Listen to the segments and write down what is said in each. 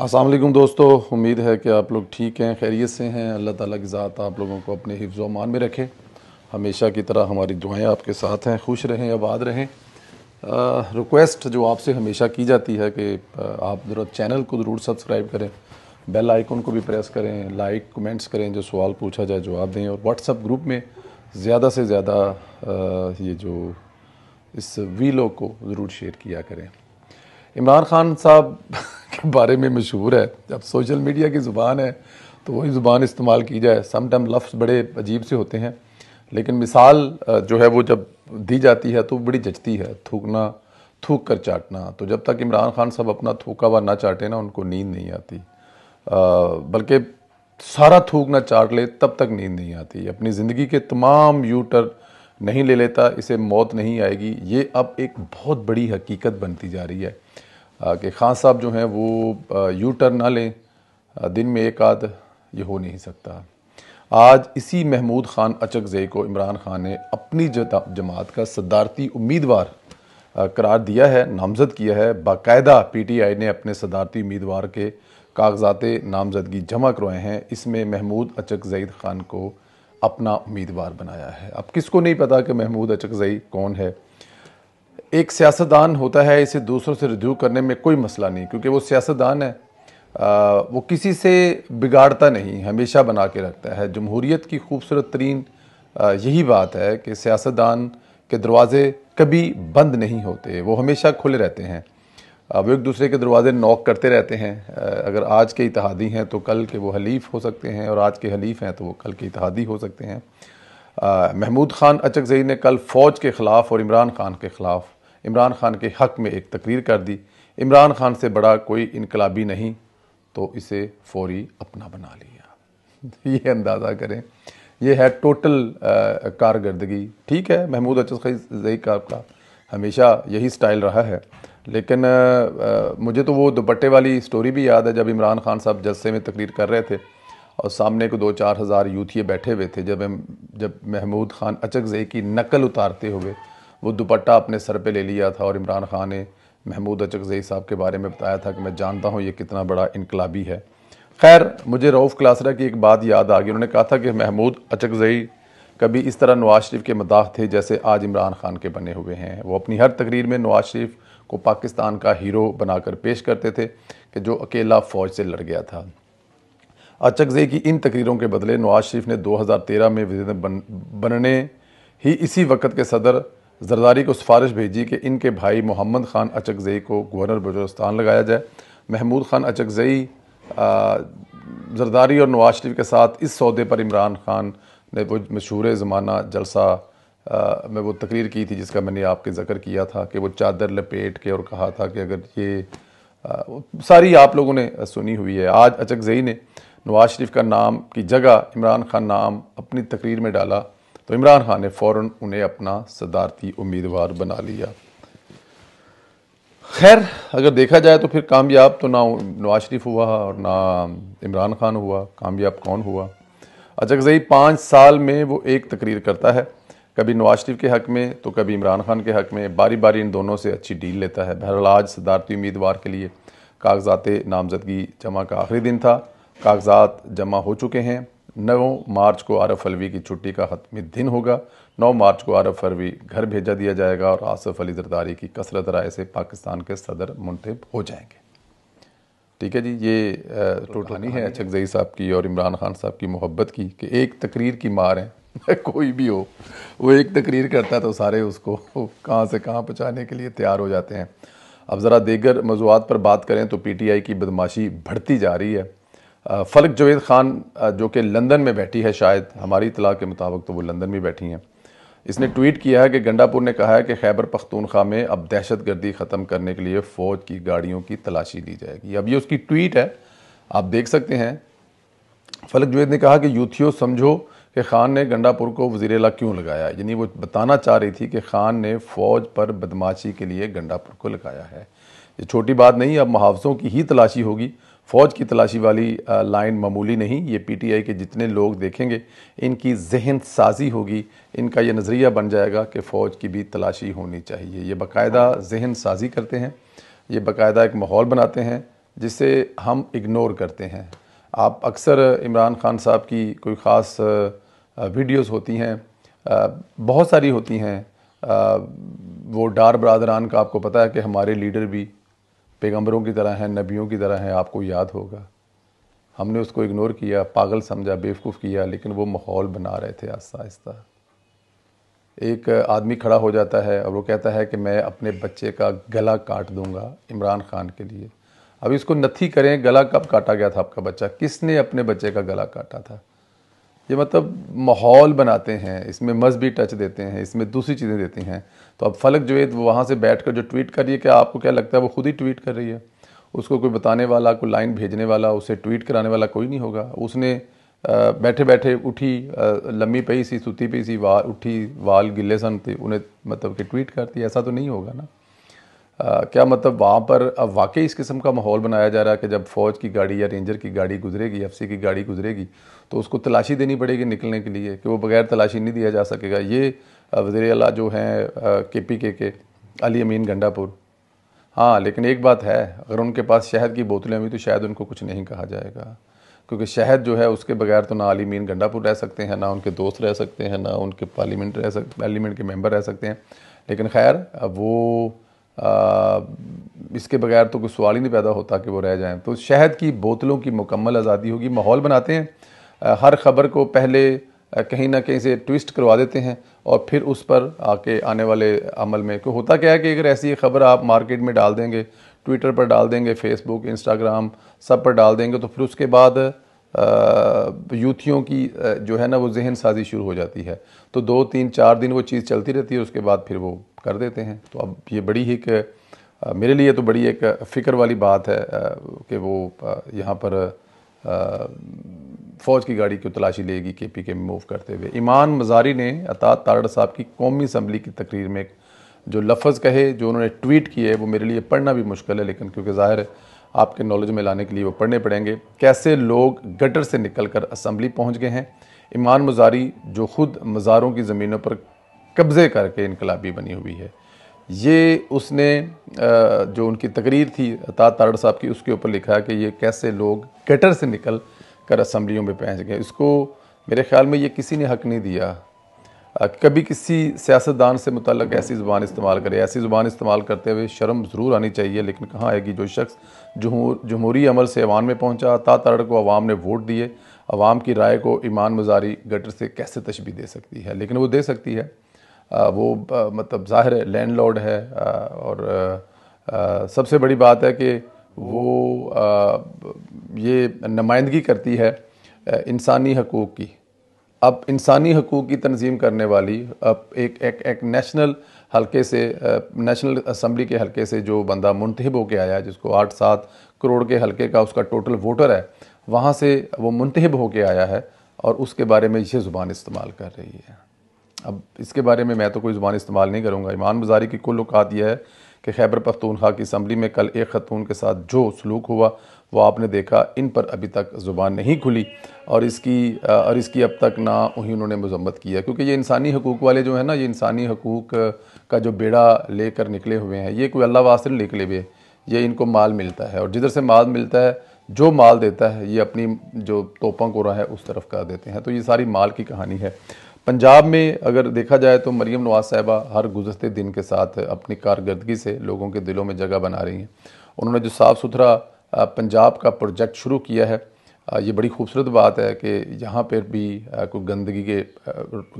असलम दोस्तों उम्मीद है कि आप लोग ठीक हैं खैरियत से हैं अल्लाह ताला की ज़ात आप लोगों को अपने हिफ्ज़ मान में रखे हमेशा की तरह हमारी दुआएं आपके साथ हैं खुश रहें आबाद रहें रिक्वेस्ट जो आपसे हमेशा की जाती है कि आप ज़रा चैनल को ज़रूर सब्सक्राइब करें बेल आइकन को भी प्रेस करें लाइक कमेंट्स करें जो सवाल पूछा जाए जवाब दें और व्हाट्सअप ग्रुप में ज़्यादा से ज़्यादा ये जो इस वीलो को ज़रूर शेयर किया करें इमरान खान साहब के बारे में मशहूर है जब सोशल मीडिया की ज़ुबान है तो वही ज़ुबान इस्तेमाल की जाए समटाइम लफ्ज़ बड़े अजीब से होते हैं लेकिन मिसाल जो है वो जब दी जाती है तो बड़ी जचती है थूकना थूक कर चाटना तो जब तक इमरान खान साहब अपना थूका हुआ ना चाटे ना उनको नींद नहीं आती बल्कि सारा थूक ना चाट ले तब तक नींद नहीं आती अपनी ज़िंदगी के तमाम यूटर नहीं ले लेता इसे मौत नहीं आएगी ये अब एक बहुत बड़ी हकीकत बनती जा रही है कि खान साहब जो हैं वो यू टर्न ना लें दिन में एक आध ये हो नहीं सकता आज इसी महमूद खान अचकजई को इमरान खान ने अपनी जमात का सदारती उम्मीदवार करार दिया है नामजद किया है बाकायदा पी टी आई ने अपने सदारती उम्मीदवार के कागजात नामजदगी जमा करवाए हैं इसमें महमूद अचक जईद खान को अपना उम्मीदवार बनाया है अब किसको नहीं पता कि महमूद अचक जई कौन है एक सियासतदान होता है इसे दूसरों से रिव्यू करने में कोई मसला नहीं क्योंकि वो सियासतदान है आ, वो किसी से बिगाड़ता नहीं हमेशा बना के रखता है जमहूरीत की खूबसूरत तरीन यही बात है कि सियासतदान के दरवाज़े कभी बंद नहीं होते वो हमेशा खुले रहते हैं वो एक दूसरे के दरवाज़े नॉक करते रहते हैं अगर आज के इतिहादी हैं तो कल के वो हलीफ हो सकते हैं और आज के हलीफ हैं तो वो कल के इतिहादी हो सकते हैं महमूद खान जई ने कल फ़ौज के ख़िलाफ़ और इमरान खान के ख़िलाफ़ इमरान खान के हक़ में एक तकरीर कर दी इमरान खान से बड़ा कोई इनकलाबी नहीं तो इसे फौरी अपना बना लिया ये अंदाज़ा करें यह है टोटल कारकर्दगी ठीक है महमूद अचस खई का आपका हमेशा यही स्टाइल रहा है लेकिन आ, मुझे तो वो दुपट्टे वाली स्टोरी भी याद है जब इमरान खान साहब जलसे में तकरीर कर रहे थे और सामने को दो चार हज़ार यूथिये बैठे हुए थे जब जब महमूद खान जई की नकल उतारते हुए वो दुपट्टा अपने सर पे ले लिया था और इमरान खान ने महमूद अचकजई साहब के बारे में बताया था कि मैं जानता हूँ ये कितना बड़ा इनकलाबी है खैर मुझे रऊफ़ क्लासरा की एक बात याद आ गई उन्होंने कहा था कि महमूद अचकजई कभी इस तरह नवाज शरीफ के मदाख थे जैसे आज इमरान खान के बने हुए हैं वो अपनी हर तकरीर में नवाज शरीफ को पाकिस्तान का हीरो बनाकर पेश करते थे कि जो अकेला फ़ौज से लड़ गया था अचकजई की इन तकरीरों के बदले नवाज शरीफ ने 2013 में बन, बनने ही इसी वक्त के सदर जरदारी को सिफारिश भेजी कि इनके भाई मोहम्मद ख़ान अचकजई को गवर्नर बजोस्तान लगाया जाए महमूद ख़ान अचकजई जरदारी और नवाज शरीफ के साथ इस सौदे पर इमरान ख़ान ने वो मशहूर ज़माना जलसा आ, में वो तकरीर की थी जिसका मैंने आपके ज़िक्र किया था कि वो चादर लपेट के और कहा था कि अगर ये आ, सारी आप लोगों ने सुनी हुई है आज अचकजई ने नवाज शरीफ का नाम की जगह इमरान ख़ान नाम अपनी तकरीर में डाला तो इमरान खान ने फ़ौर उन्हें अपना सदारती उम्मीदवार बना लिया खैर अगर देखा जाए तो फिर कामयाब तो ना नवाज शरीफ हुआ और ना इमरान खान हुआ कामयाब कौन हुआ अचकजई अच्छा, पाँच साल में वो एक तकरीर करता है कभी नवाज शरीफ के हक़ में तो कभी इमरान खान के हक़ में बारी बारी इन दोनों से अच्छी डील लेता है बहरहाल आज सदारती उम्मीदवार के लिए कागजात नामजदगी जमा का आखिरी दिन था कागजात जमा हो चुके हैं नौ मार्च को आरफ अलवी की छुट्टी का हतमी दिन होगा नौ मार्च को आरफ अलवी घर भेजा दिया जाएगा और आसफ अली जरदारी की कसरत राय से पाकिस्तान के सदर मुंतब हो जाएंगे ठीक है जी ये नहीं है अचक जई साहब की और इमरान खान साहब की मोहब्बत की कि एक तकरीर की मार है कोई भी हो वो एक तकरीर करता है तो सारे उसको कहाँ से कहाँ पहुँचाने के लिए तैयार हो जाते हैं अब ज़रा देगर मौजूद पर बात करें तो पीटीआई की बदमाशी बढ़ती जा रही है फलक जवेद ख़ान जो कि लंदन में बैठी है शायद हमारी इतला के मुताबिक तो वो लंदन में बैठी हैं इसने ट्वीट किया है कि गंडापुर ने कहा है कि खैबर पख्तूनख्वा में अब दहशत गर्दी ख़त्म करने के लिए फ़ौज की गाड़ियों की तलाशी ली जाएगी अब ये उसकी ट्वीट है आप देख सकते हैं फलक जवेद ने कहा कि यूथियो समझो कि ख़ान ने गंडापुर को वजीर अला क्यों लगाया यानी वो बताना चाह रही थी कि ख़ान ने फ़ौज पर बदमाशी के लिए गंडापुर को लगाया है ये छोटी बात नहीं अब मुहावजों की ही तलाशी होगी फ़ौज की तलाशी वाली लाइन मामूली नहीं ये पीटीआई के जितने लोग देखेंगे इनकी जहन साजी होगी इनका यह नज़रिया बन जाएगा कि फ़ौज की भी तलाशी होनी चाहिए ये बाकायदा हाँ। जहन साजी करते हैं ये बाकायदा एक माहौल बनाते हैं जिसे हम इग्नोर करते हैं आप अक्सर इमरान ख़ान साहब की कोई ख़ास वीडियोस होती हैं बहुत सारी होती हैं वो डार बरदरान का आपको पता है कि हमारे लीडर भी पैगंबरों की तरह हैं नबियों की तरह हैं आपको याद होगा हमने उसको इग्नोर किया पागल समझा बेवकूफ़ किया लेकिन वो माहौल बना रहे थे आस्ता आस्ता एक आदमी खड़ा हो जाता है और वो कहता है कि मैं अपने बच्चे का गला काट दूंगा इमरान खान के लिए अभी इसको नथी करें गला कब काटा गया था आपका बच्चा किसने अपने बच्चे का गला काटा था ये मतलब माहौल बनाते हैं इसमें मज़ भी टच देते हैं इसमें दूसरी चीज़ें देती हैं तो अब फलक है वहाँ से बैठ कर जो ट्वीट कर रही है क्या आपको क्या लगता है वो खुद ही ट्वीट कर रही है उसको कोई बताने वाला कोई लाइन भेजने वाला उसे ट्वीट कराने वाला कोई नहीं होगा उसने बैठे बैठे उठी लम्बी पई सी सुती पई सी वाल उठी वाल गिले सन थे तो उन्हें मतलब कि ट्वीट करती ऐसा तो नहीं होगा ना आ, क्या मतलब वहाँ पर अब वाकई इस किस्म का माहौल बनाया जा रहा है कि जब फ़ौज की गाड़ी या रेंजर की गाड़ी गुजरेगी एफ की गाड़ी गुजरेगी तो उसको तलाशी देनी पड़ेगी निकलने के लिए कि वो बगैर तलाशी नहीं दिया जा सकेगा ये वजीर अला जो हैं के पी के के अली अमीन गंडापुर हाँ लेकिन एक बात है अगर उनके पास शहद की बोतलें हुई तो शायद उनको कुछ नहीं कहा जाएगा क्योंकि शहद जो है उसके बगैर तो ना अली मीन गंडापुर रह सकते हैं ना उनके दोस्त रह सकते हैं ना उनके पार्लियामेंट रह सक पार्लियामेंट के मेंबर रह सकते हैं लेकिन खैर वो इसके बगैर तो कोई सवाल ही नहीं पैदा होता कि वो रह जाएं तो शहद की बोतलों की मुकम्मल आज़ादी होगी माहौल बनाते हैं हर खबर को पहले कहीं ना कहीं से ट्विस्ट करवा देते हैं और फिर उस पर आके आने वाले अमल में क्यों होता क्या है कि अगर ऐसी खबर आप मार्केट में डाल देंगे ट्विटर पर डाल देंगे फेसबुक इंस्टाग्राम सब पर डाल देंगे तो फिर उसके बाद यूथियों की जो है ना वो जहन साजी शुरू हो जाती है तो दो तीन चार दिन वो चीज़ चलती रहती है उसके बाद फिर वो कर देते हैं तो अब ये बड़ी ही एक मेरे लिए तो बड़ी एक फ़िक्र वाली बात है कि वो यहाँ पर फ़ौज की गाड़ी की तलाशी लेगी के पी के में मूव करते हुए ईमान मजारी ने अतात तारड़ साहब की कौमी असम्बली की तकरीर में जो लफ्ज़ कहे जो उन्होंने ट्वीट किए वो मेरे लिए पढ़ना भी मुश्किल है लेकिन क्योंकि ज़ाहिर आपके नॉलेज में लाने के लिए वो पढ़ने पड़ेंगे कैसे लोग गटर से निकल कर असम्बली पहुँच गए हैं ईमान मजारी जो ख़ुद मज़ारों की ज़मीनों पर कब्ज़े करके इनकलाबी बनी हुई है ये उसने जो उनकी तकरीर थी अता तारड़ साहब की उसके ऊपर लिखा कि ये कैसे लोग गटर से निकल कर असम्बलियों में पहुँच गए इसको मेरे ख्याल में ये किसी ने हक नहीं दिया कभी किसी सियासतदान से मुतक ऐसी ज़ुबान इस्तेमाल करे ऐसी ज़ुबान इस्तेमाल करते हुए शर्म ज़रूर आनी चाहिए लेकिन कहाँ आएगी जो शख्स जमहूर जमहूरी अमल से अवान में पहुँचा ता तारड़ को अवाम ने वोट दिए अवाम की राय को ईमान मजारी गटर से कैसे तशबी दे सकती है लेकिन वो दे सकती है वो मतलब ज़ाहिर है लैंडलॉर्ड है और सबसे बड़ी बात है कि वो ये नुमाइंदगी करती है इंसानी हकूक़ की अब इंसानी हकूक़ की तनजीम करने वाली अब एक एक एक नेशनल हलके से नेशनल असम्बली के हलके से जो बंदा मुंतब होके आया है जिसको आठ सात करोड़ के हलके का उसका टोटल वोटर है वहाँ से वो मुंतब होके आया है और उसके बारे में ये ज़ुबान इस्तेमाल कर रही है अब इसके बारे में मैं तो कोई ज़ुबान इस्तेमाल नहीं करूँगा ईमान बुजारी की कुल अवत यह है कि खैबर पख्तूनखा की असम्बली में कल एक खतून के साथ जो सलूक हुआ वो आपने देखा इन पर अभी तक ज़ुबान नहीं खुली और इसकी और इसकी अब तक ना ही उन्होंने मजम्मत किया क्योंकि ये इंसानी हकूक़ वाले जो है ना ये इंसानी हकूक़ का जो बेड़ा लेकर निकले हुए हैं ये कोई अल्लाह वास्ते निकले हुए ये इनको माल मिलता है और जिधर से माल मिलता है जो माल देता है ये अपनी जो तोपों को रहा है उस तरफ कर देते हैं तो ये सारी माल की कहानी है पंजाब में अगर देखा जाए तो मरीम नवाज साहबा हर गुजरते दिन के साथ अपनी कारकर्दगी से लोगों के दिलों में जगह बना रही हैं उन्होंने जो साफ़ सुथरा पंजाब का प्रोजेक्ट शुरू किया है ये बड़ी खूबसूरत बात है कि यहाँ पर भी कोई गंदगी के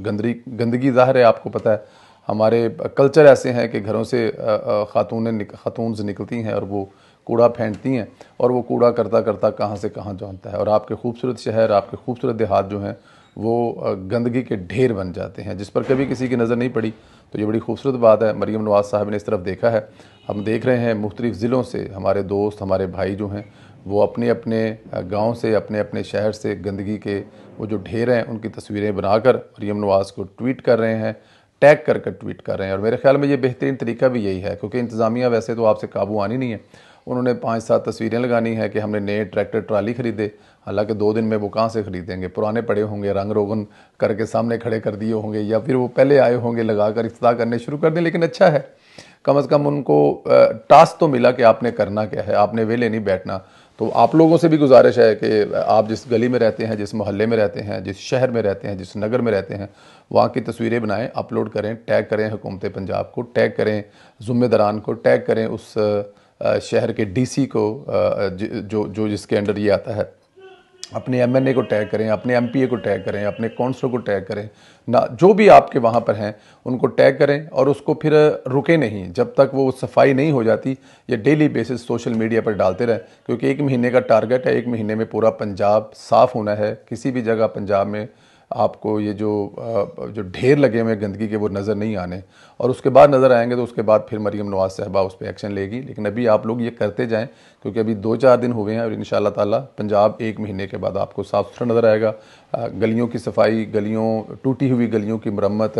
गंदगी गंदगी ज़ाहिर है आपको पता है हमारे कल्चर ऐसे हैं कि घरों से खातून खातून से निकलती हैं और वो कूड़ा फेंटती हैं और वो कूड़ा करता करता कहाँ से कहाँ जानता है और आपके खूबसूरत शहर आपके खूबसूरत देहात जो हैं वो गंदगी के ढेर बन जाते हैं जिस पर कभी किसी की नज़र नहीं पड़ी तो ये बड़ी खूबसूरत बात है मरीम नवाज़ साहब ने इस तरफ देखा है हम देख रहे हैं मुख्तलिफ़ ज़िलों से हमारे दोस्त हमारे भाई जो हैं वो अपने अपने गांव से अपने अपने शहर से गंदगी के वो जो ढेर हैं उनकी तस्वीरें बनाकर मरीम नवाज़ को ट्वीट कर रहे हैं टैग कर कर ट्वीट कर रहे हैं और मेरे ख्याल में ये बेहतरीन तरीका भी यही है क्योंकि इंतज़ामिया वैसे तो आपसे काबू आनी नहीं है उन्होंने पाँच सात तस्वीरें लगानी है कि हमने नए ट्रैक्टर ट्राली ख़रीदे हालांकि दो दिन में वो कहाँ से ख़रीदेंगे पुराने पड़े होंगे रंग रोगन करके सामने खड़े कर दिए होंगे या फिर वो पहले आए होंगे लगा कर इफ्ताह करने शुरू कर दें लेकिन अच्छा है कम अज़ कम उनको टास्क तो मिला कि आपने करना क्या है आपने वेले नहीं बैठना तो आप लोगों से भी गुजारिश है कि आप जिस गली में रहते हैं जिस मोहल्ले में रहते हैं जिस शहर में रहते हैं जिस नगर में रहते हैं वहाँ की तस्वीरें बनाएं अपलोड करें टैग करें हुकूमत पंजाब को टैग करें ज़ुम्मेदारान को टैग करें उस शहर के डीसी को जो जो जिसके अंडर ये आता है अपने एमएनए को टैग करें अपने एमपीए को टैग करें अपने कौंसलों को टैग करें ना जो भी आपके वहाँ पर हैं उनको टैग करें और उसको फिर रुके नहीं जब तक वो सफाई नहीं हो जाती ये डेली बेसिस सोशल मीडिया पर डालते रहें क्योंकि एक महीने का टारगेट है एक महीने में पूरा पंजाब साफ़ होना है किसी भी जगह पंजाब में आपको ये जो जो ढेर लगे हुए गंदगी के वो नज़र नहीं आने और उसके बाद नज़र आएंगे तो उसके बाद फिर मरीम नवाज़ साहबा उस पर एक्शन लेगी लेकिन अभी आप लोग ये करते जाएं क्योंकि अभी दो चार दिन हुए हैं और इन ताला पंजाब एक महीने के बाद आपको साफ़ सुथरा नज़र आएगा गलियों की सफाई गलियों टूटी हुई गलियों की मरम्मत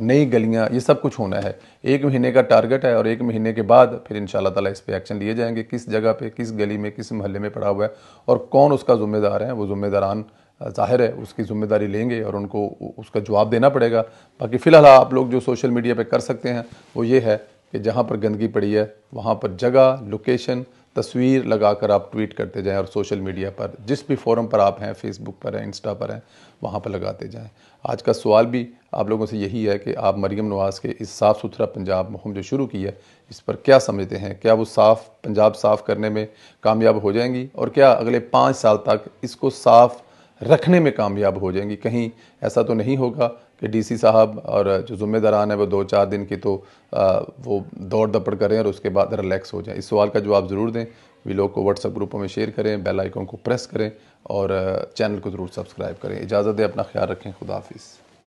नई गलियां ये सब कुछ होना है एक महीने का टारगेट है और एक महीने के बाद फिर इन ताला इस पर एक्शन लिए जाएंगे किस जगह पे किस गली में किस महल में पड़ा हुआ है और कौन उसका ज़िम्मेदार है वो ज़िम्मेदारान जाहिर है उसकी ज़िम्मेदारी लेंगे और उनको उसका जवाब देना पड़ेगा बाकी फ़िलहाल आप लोग जो सोशल मीडिया पर कर सकते हैं वो ये है कि जहाँ पर गंदगी पड़ी है वहाँ पर जगह लोकेशन तस्वीर लगाकर आप ट्वीट करते जाएं और सोशल मीडिया पर जिस भी फोरम पर आप हैं फेसबुक पर हैं इंस्टा पर हैं वहाँ पर लगाते जाएं आज का सवाल भी आप लोगों से यही है कि आप मरीम नवाज़ के इस साफ़ सुथरा पंजाब मुहिम जो शुरू की है इस पर क्या समझते हैं क्या वो साफ़ पंजाब साफ़ करने में कामयाब हो जाएंगी और क्या अगले पाँच साल तक इसको साफ़ रखने में कामयाब हो जाएंगी कहीं ऐसा तो नहीं होगा कि डीसी साहब और जो ज़िम्मेदारान है वो दो चार दिन की तो आ, वो दौड़ दपड़ करें और उसके बाद रिलैक्स हो जाए इस सवाल का जवाब ज़रूर दें वी लोग को व्हाट्सअप ग्रुपों में शेयर करें बेल आइकन को प्रेस करें और चैनल को ज़रूर सब्सक्राइब करें इजाज़त दें अपना ख्याल रखें खुदा हाफिज़